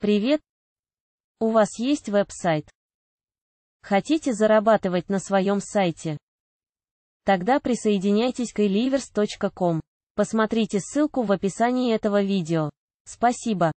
Привет! У вас есть веб-сайт? Хотите зарабатывать на своем сайте? Тогда присоединяйтесь к elivers.com. Посмотрите ссылку в описании этого видео. Спасибо!